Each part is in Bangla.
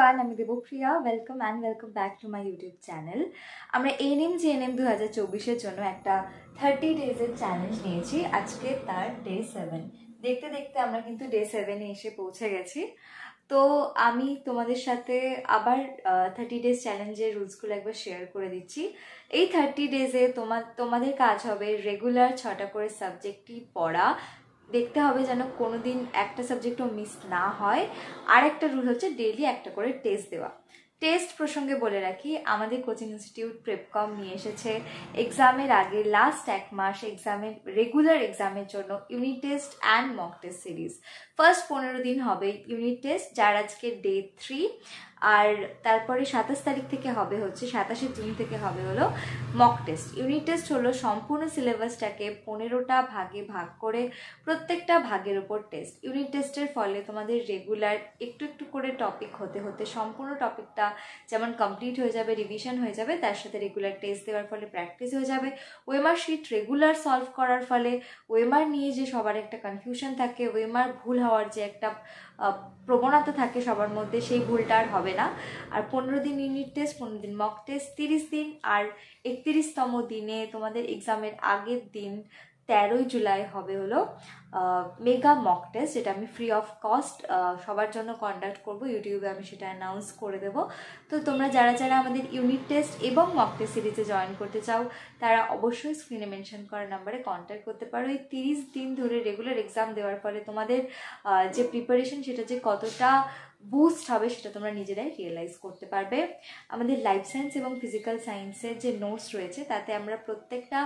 এভরিওয়ান আমি Debpriya welcome and welcome back to my YouTube channel আমরা এনএম জিএনএম দু হাজার চব্বিশের জন্য একটা থার্টি ডেজের চ্যালেঞ্জ নিয়েছি আজকে তার ডে সেভেন দেখতে দেখতে আমরা কিন্তু ডে সেভেনে এসে পৌঁছে গেছি তো আমি তোমাদের সাথে আবার থার্টি ডেজ চ্যালেঞ্জের রুলসগুলো একবার শেয়ার করে দিচ্ছি এই থার্টি ডেজে তোমার তোমাদের কাজ হবে রেগুলার ছটা করে সাবজেক্টই পড়া দেখতে হবে যেন কোনো দিন একটা সাবজেক্টও মিস না হয় আর একটা রুল হচ্ছে ডেলি একটা করে টেস্ট দেওয়া টেস্ট প্রসঙ্গে বলে রাখি আমাদের কোচিং ইনস্টিটিউট প্রেপকম নিয়ে এসেছে এক্সামের আগে লাস্ট এক মাস এক্সামের রেগুলার এক্সামের জন্য unit test and mock test series first পনেরো দিন হবে ইউনিট টেস্ট যার আজকে ডে থ্রি আর তারপরে সাতাশ তারিখ থেকে হবে হচ্ছে সাতাশে জুন থেকে হবে হলো মক টেস্ট ইউনিট টেস্ট হলো সম্পূর্ণ সিলেবাসটাকে পনেরোটা ভাগে ভাগ করে প্রত্যেকটা ভাগের ওপর টেস্ট ইউনিট টেস্টের ফলে তোমাদের রেগুলার একটু একটু করে টপিক হতে হতে সম্পূর্ণ টপিকটা যেমন কমপ্লিট হয়ে যাবে রিভিশন হয়ে যাবে তার সাথে রেগুলার টেস্ট দেওয়ার ফলে প্র্যাকটিস হয়ে যাবে ওয়েমার শিট রেগুলার সলভ করার ফলে ওয়েমার নিয়ে যে সবার একটা কনফিউশন থাকে ওয়েমার ভুল হওয়ার যে একটা প্রবণতা থাকে সবার মধ্যে সেই ভুলটা আর হবে না আর পনেরো দিন ইউনিট টেস্ট পনেরো দিন মক টেস্ট তিরিশ দিন আর একত্রিশতম দিনে তোমাদের এক্সামের আগের দিন তেরোই জুলাই হবে হলো মেগা মক টেস্ট যেটা আমি ফ্রি অফ কস্ট সবার জন্য কন্ডাক্ট করব ইউটিউবে আমি সেটা অ্যানাউন্স করে দেব তো তোমরা যারা যারা আমাদের ইউনিট টেস্ট এবং মক টেস্ট সিরিজে জয়েন করতে চাও তারা অবশ্যই স্ক্রিনে মেনশন করা নাম্বারে কন্ট্যাক্ট করতে পারো এই তিরিশ দিন ধরে রেগুলার এক্সাম দেওয়ার ফলে তোমাদের যে প্রিপারেশন সেটা যে কতটা বুস্ট হবে সেটা তোমরা নিজেরাই রিয়েলাইজ করতে পারবে আমাদের লাইফ সায়েন্স এবং ফিজিক্যাল সায়েন্সের যে নোটস রয়েছে তাতে আমরা প্রত্যেকটা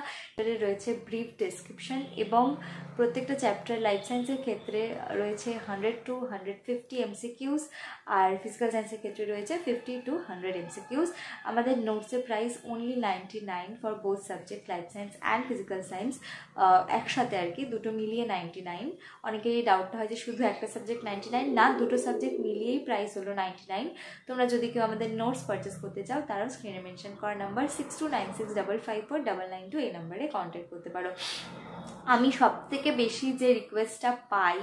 রয়েছে ব্রিফ ডেসক্রিপশন এবং প্রত্যেকটা চ্যাপ্টার লাইফ সায়েন্সের ক্ষেত্রে রয়েছে hundred to hundred fifty MCQs আর ফিজিক্যাল সায়েন্সের ক্ষেত্রে রয়েছে ফিফটি টু হান্ড্রেড এমসিকিউস আমাদের নোটসের price only ninety nine for both subject life science and physical science একসাথে আর কি দুটো মিলিয়ে নাইনটি নাইন অনেকেরই ডাউটটা হয় যে শুধু একটা সাবজেক্ট নাইনটি নাইন না দুটো সাবজেক্ট মিলিয়ে এই প্রাইস হলো নাইনটি নাইন তোমরা যদি কেউ আমাদের নোটস পারচেস করতে চাও তারাও স্ক্রিনে মেনশন করা number six two nine six double five four double nine two এই নাম্বারে কন্ট্যাক্ট করতে পারো আমি সব থেকে বেশি যে রিকোয়েস্টটা পাই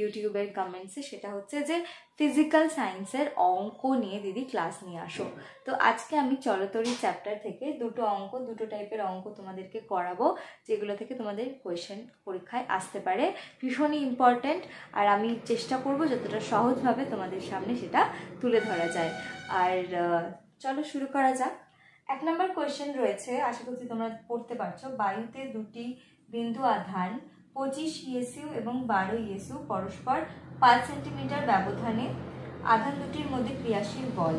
ইউটিউবের কমেন্টসে সেটা হচ্ছে যে ফিজিক্যাল সায়েন্সের অঙ্ক নিয়ে দিদি ক্লাস নিয়ে আসো তো আজকে আমি চলতরি চ্যাপ্টার থেকে দুটো অঙ্ক দুটো টাইপের অঙ্ক তোমাদেরকে করাবো যেগুলো থেকে তোমাদের কোয়েশ্চেন পরীক্ষায় আসতে পারে ভীষণই ইম্পর্ট্যান্ট আর আমি চেষ্টা করব যতটা সহজভাবে তোমাদের সামনে সেটা তুলে ধরা যায় আর চলো শুরু করা যাক এক নম্বর কোয়েশ্চেন রয়েছে আশা করছি তোমরা পড়তে পারছো বায়ুতে দুটি বিন্দু আধান পঁচিশ ইএসইউ এবং বারো ইএসইউ পরস্পর পাঁচ সেন্টিমিটার ব্যবধানে আধান দুটির মধ্যে ক্রিয়াশীল বল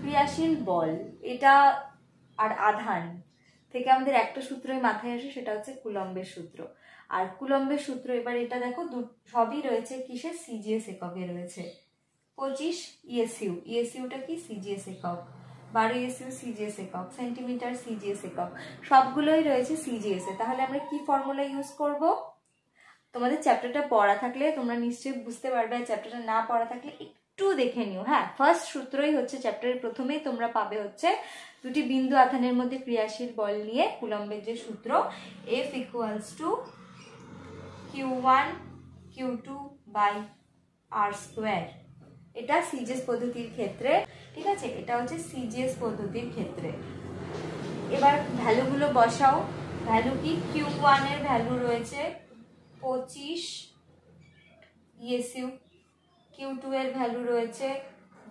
ক্রিয়াশীল বল এটা আর আধান থেকে আমাদের একটা সূত্রই মাথায় আসে সেটা হচ্ছে কুলম্বের সূত্র আর কুলম্বের সূত্র এবার এটা দেখো সবই রয়েছে কিসে সিজিএস এককে রয়েছে পঁচিশ ইএসইউ ইএসইউটা কি সিজিএস একক বারো এসইউ সিজিএস একক সেন্টিমিটার সিজিএস একক সবগুলোই রয়েছে এ তাহলে আমরা কি ফর্মুলা ইউজ করব তোমাদের চ্যাপ্টারটা পড়া থাকলে তোমরা নিশ্চয়ই বুঝতে পারবে চ্যাপ্টারটা না পড়া থাকলে একটু দেখে নিও হ্যাঁ ফার্স্ট সূত্রই হচ্ছে চ্যাপ্টারের প্রথমেই তোমরা পাবে হচ্ছে দুটি বিন্দু আধানের মধ্যে ক্রিয়াশীল বল নিয়ে কুলম্বের যে সূত্র F equals to q one q two by r square এটা সিজেস পদ্ধতির ক্ষেত্রে ঠিক আছে এটা হচ্ছে সিজিএস পদ্ধতির ক্ষেত্রে এবার ভ্যালুগুলো বসাও ভ্যালু কি কিউ ওয়ানের ভ্যালু রয়েছে পঁচিশ ইয়েসিউ কিউ টু এর ভ্যালু রয়েছে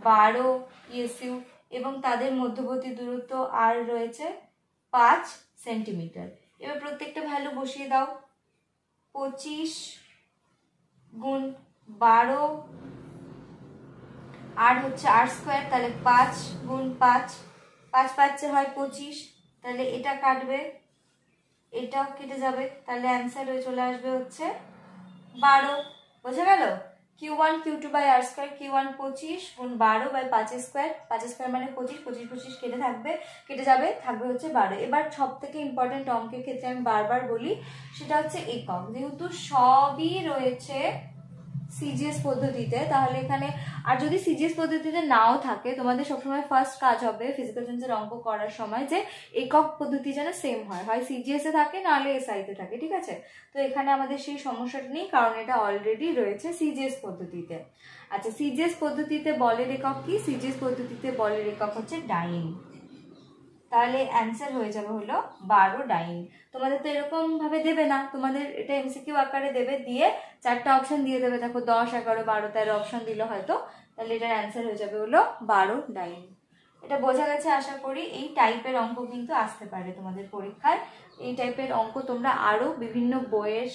বারো ইয়েসিউ e এবং তাদের মধ্যবর্তী দূরত্ব আর রয়েছে পাঁচ সেন্টিমিটার এবার প্রত্যেকটা ভ্যালু বসিয়ে দাও পঁচিশ গুণ বারো আর হচ্ছে আর স্কোয়ার তাহলে পাঁচ গুণ পাঁচ পাঁচ পাঁচে হয় পঁচিশ তাহলে এটা কাটবে এটাও কেটে যাবে তাহলে অ্যান্সার হয়ে চলে আসবে হচ্ছে বারো বোঝা গেল q one q two by r square q one পঁচিশ গুণ বারো বাই পাঁচ স্কোয়ার পাঁচ স্কোয়ার মানে পঁচিশ পঁচিশ পঁচিশ কেটে থাকবে কেটে যাবে থাকবে হচ্ছে বারো এবার সব থেকে ইম্পর্টেন্ট অঙ্কের ক্ষেত্রে আমি বারবার বলি সেটা হচ্ছে একক যেহেতু সবই রয়েছে সিজিএস পদ্ধতিতে তাহলে এখানে আর যদি সিজিএস পদ্ধতিতে নাও থাকে তোমাদের সবসময় ফার্স্ট কাজ হবে ফিজিক্যাল সায়েন্সের অঙ্ক করার সময় যে একক পদ্ধতি যেন সেম হয় হয় সিজিএসে থাকে নাহলে এসআইতে থাকে ঠিক আছে তো এখানে আমাদের সেই সমস্যাটা নেই কারণ এটা অলরেডি রয়েছে সিজিএস পদ্ধতিতে আচ্ছা সিজিএস পদ্ধতিতে বলের একক কি সিজিএস পদ্ধতিতে বলের একক হচ্ছে ডাইন তাহলে অ্যান্সার হয়ে যাবে হলো বারো ডাইন তোমাদের তো এরকমভাবে দেবে না তোমাদের এটা এমসিকিউ আকারে দেবে দিয়ে চারটা অপশন দিয়ে দেবে দেখো দশ এগারো বারো তেরো অপশন দিলে হয়তো তাহলে এটার অ্যান্সার হয়ে যাবে হলো বারো ডাইন এটা বোঝা গেছে আশা করি এই টাইপের অঙ্ক কিন্তু আসতে পারে তোমাদের পরীক্ষায় এই টাইপের অঙ্ক তোমরা আরও বিভিন্ন বইয়ের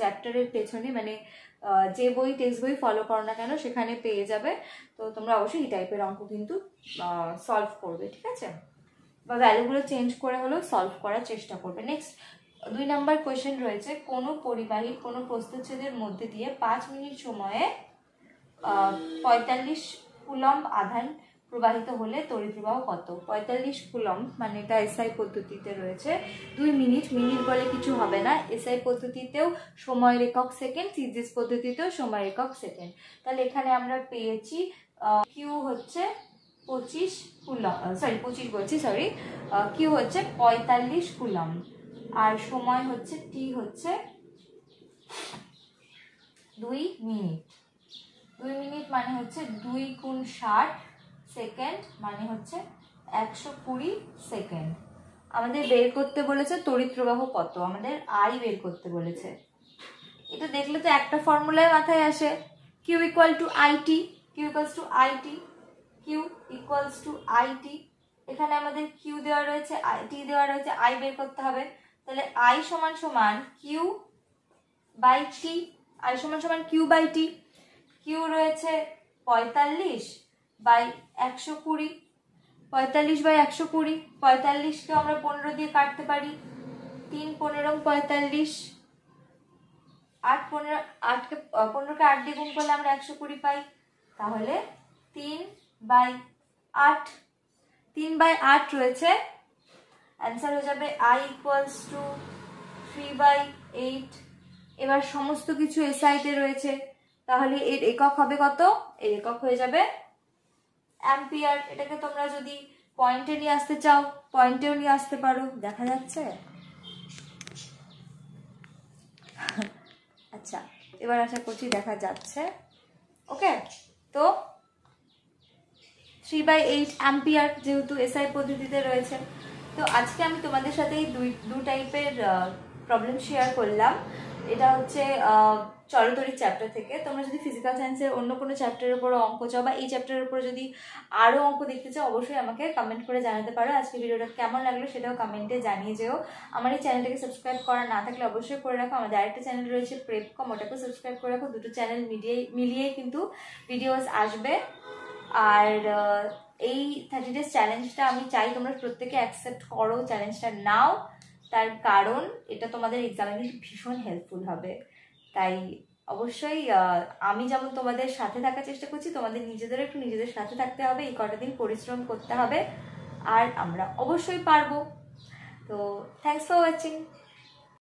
চ্যাপ্টারের পেছনে মানে যে বই টেক্সট বই ফলো করো না কেন সেখানে পেয়ে যাবে তো তোমরা অবশ্যই এই টাইপের অঙ্ক কিন্তু সলভ করবে ঠিক আছে বা ভ্যালুগুলো চেঞ্জ করে হলেও সলভ করার চেষ্টা করবে নেক্সট দুই নাম্বার কোয়েশ্চেন রয়েছে কোনো পরিবাহীর কোনো প্রস্তুচ্ছেদের মধ্যে দিয়ে পাঁচ মিনিট সময়ে পঁয়তাল্লিশ কুলম্ব আধান প্রবাহিত হলে তড়িৎপ্রবাহ কত পঁয়তাল্লিশ কুলম্ব মানে এটা এসআই পদ্ধতিতে রয়েছে দুই মিনিট মিনিট বলে কিছু হবে না এসআই পদ্ধতিতেও সময় একক সেকেন্ড সিজিএস পদ্ধতিতেও সময় একক সেকেন্ড তাহলে এখানে আমরা পেয়েছি কিউ হচ্ছে পঁচিশ কুলম সরি পঁচিশ বলছি সরি কি হচ্ছে পঁয়তাল্লিশ কুলম আর সময় হচ্ছে টি হচ্ছে দুই মিনিট দুই মিনিট মানে হচ্ছে দুই কুণ ষাট সেকেন্ড মানে হচ্ছে একশো কুড়ি সেকেন্ড আমাদের বের করতে বলেছে তড়িৎ কত আমাদের আই বের করতে বলেছে এটা দেখলে তো একটা ফর্মুলায় মাথায় আসে q equal to IT q equal to IT q equals to IT এখানে আমাদের কিউ দেওয়া রয়েছে টি দেওয়া রয়েছে আই বের করতে হবে তাহলে আই সমান সমান কিউ বাই টি আই সমান সমান কিউ বাই টি কিউ রয়েছে পঁয়তাল্লিশ বাই একশো কুড়ি পঁয়তাল্লিশ বাই একশো কুড়ি পঁয়তাল্লিশকে আমরা পনেরো দিয়ে কাটতে পারি তিন পনেরো পঁয়তাল্লিশ আট পনেরো আটকে পনেরোকে আট দিয়ে গুণ করলে আমরা একশো কুড়ি পাই তাহলে তিন বাই আট তিন বাই আট রয়েছে অ্যান্সার হয়ে যাবে I equals to three by eight এবার সমস্ত কিছু এসআইতে রয়েছে তাহলে এর একক হবে কত এর একক হয়ে যাবে অ্যাম্পিয়ার এটাকে তোমরা যদি পয়েন্টে নিয়ে আসতে চাও পয়েন্টেও নিয়ে আসতে পারো দেখা যাচ্ছে আচ্ছা এবার আশা করছি দেখা যাচ্ছে ওকে তো থ্রি বাই এইট অ্যাম্পিয়ার যেহেতু এসআই পদ্ধতিতে রয়েছে তো আজকে আমি তোমাদের সাথে এই দুই দু টাইপের প্রবলেম শেয়ার করলাম এটা হচ্ছে চরতরির চ্যাপ্টার থেকে তোমরা যদি ফিজিক্যাল সায়েন্সের অন্য কোনো চ্যাপ্টারের উপর অঙ্ক চাও বা এই চ্যাপ্টারের উপর যদি আরও অঙ্ক দেখতে চাও অবশ্যই আমাকে কমেন্ট করে জানাতে পারো আজকে ভিডিওটা কেমন লাগলো সেটাও কমেন্টে জানিয়ে যেও আমার এই চ্যানেলটাকে সাবস্ক্রাইব করা না থাকলে অবশ্যই করে রাখো আমাদের আরেকটা চ্যানেল রয়েছে প্রেপ কম ওটাকেও সাবস্ক্রাইব করে রাখো দুটো চ্যানেল মিলিয়ে মিলিয়েই কিন্তু ভিডিওস আসবে আর এই থার্টি ডেজ চ্যালেঞ্জটা আমি চাই তোমরা প্রত্যেকে অ্যাকসেপ্ট করো চ্যালেঞ্জটা নাও তার কারণ এটা তোমাদের এক্সামে কিন্তু ভীষণ হেল্পফুল হবে তাই অবশ্যই আমি যেমন তোমাদের সাথে থাকার চেষ্টা করছি তোমাদের নিজেদের একটু নিজেদের সাথে থাকতে হবে এই কটা দিন পরিশ্রম করতে হবে আর আমরা অবশ্যই পারবো তো থ্যাংকস ফর ওয়াচিং